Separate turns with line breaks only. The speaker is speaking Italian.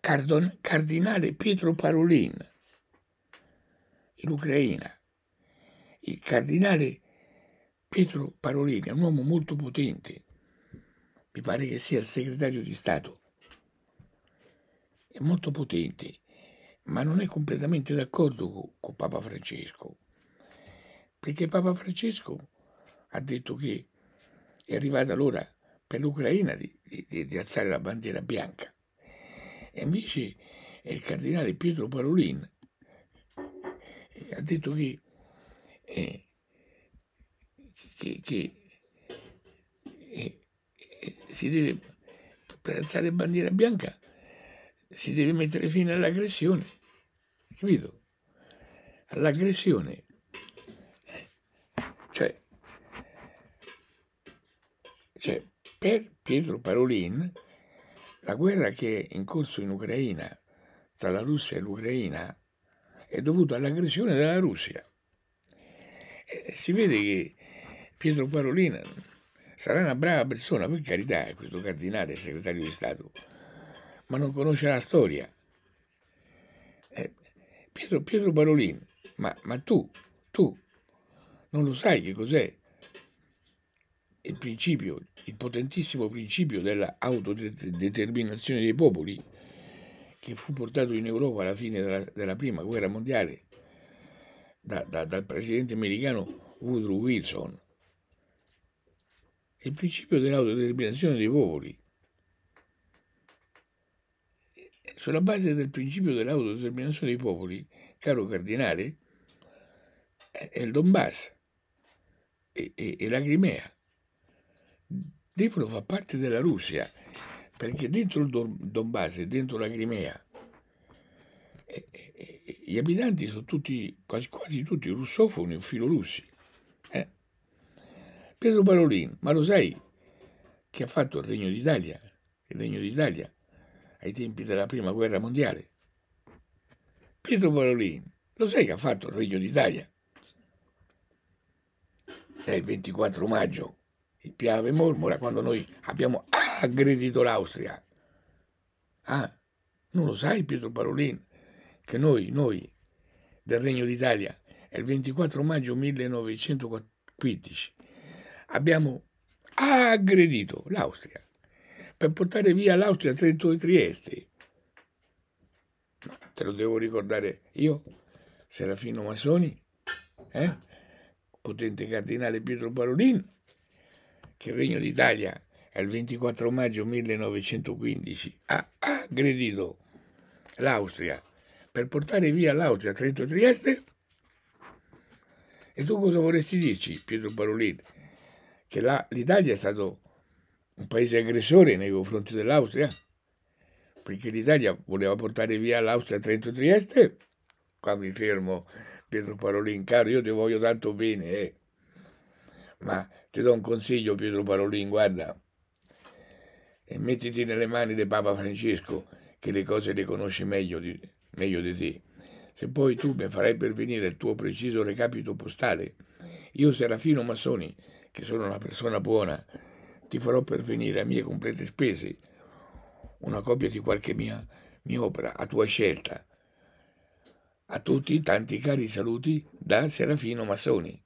cardinale Pietro Parolin in Il cardinale Pietro Parolin è un uomo molto potente, mi pare che sia il segretario di Stato, è molto potente, ma non è completamente d'accordo con, con Papa Francesco, perché Papa Francesco ha detto che è arrivata l'ora per l'Ucraina di, di, di alzare la bandiera bianca e amici, il cardinale Pietro Parolin eh, ha detto che, eh, che, che eh, eh, si deve, per alzare bandiera bianca, si deve mettere fine all'aggressione, capito? All'aggressione. Cioè, cioè, per Pietro Parolin la guerra che è in corso in Ucraina, tra la Russia e l'Ucraina, è dovuta all'aggressione della Russia. si vede che Pietro Parolin sarà una brava persona, per carità, questo cardinale segretario di Stato, ma non conosce la storia. Eh, Pietro, Pietro Parolin, ma, ma tu, tu, non lo sai che cos'è il principio, il potentissimo principio dell'autodeterminazione dei popoli, che fu portato in Europa alla fine della, della prima guerra mondiale da, da, dal presidente americano Woodrow Wilson. Il principio dell'autodeterminazione dei popoli. Sulla base del principio dell'autodeterminazione dei popoli, caro cardinale, è il Donbass e, e la Crimea devono far parte della Russia, perché dentro il Donbass dentro la Crimea gli abitanti sono tutti, quasi, quasi tutti russofoni o filorussi. Eh? Pietro Parolin, ma lo sai che ha fatto il Regno d'Italia? Il Regno d'Italia ai tempi della Prima Guerra Mondiale. Pietro Parolin, lo sai che ha fatto il Regno d'Italia? È il 24 maggio il Piave mormora quando noi abbiamo aggredito l'Austria. Ah, non lo sai Pietro Parolin, che noi, noi del Regno d'Italia, il 24 maggio 1915 abbiamo aggredito l'Austria per portare via l'Austria Trento e Trieste. No, te lo devo ricordare io, Serafino Massoni, eh? potente cardinale Pietro Parolin che il Regno d'Italia il 24 maggio 1915 ha aggredito l'Austria per portare via l'Austria a Trento Trieste? E tu cosa vorresti dirci, Pietro Parolin? Che l'Italia è stato un paese aggressore nei confronti dell'Austria? Perché l'Italia voleva portare via l'Austria a Trento Trieste? Qua mi fermo, Pietro Parolin, caro, io ti voglio tanto bene, eh. ma ti do un consiglio, Pietro Parolin, guarda, e mettiti nelle mani di Papa Francesco, che le cose le conosce meglio di, meglio di te. Se poi tu mi farai pervenire il tuo preciso recapito postale, io Serafino Massoni, che sono una persona buona, ti farò pervenire a mie complete spese una copia di qualche mia, mia opera, a tua scelta. A tutti tanti cari saluti da Serafino Massoni.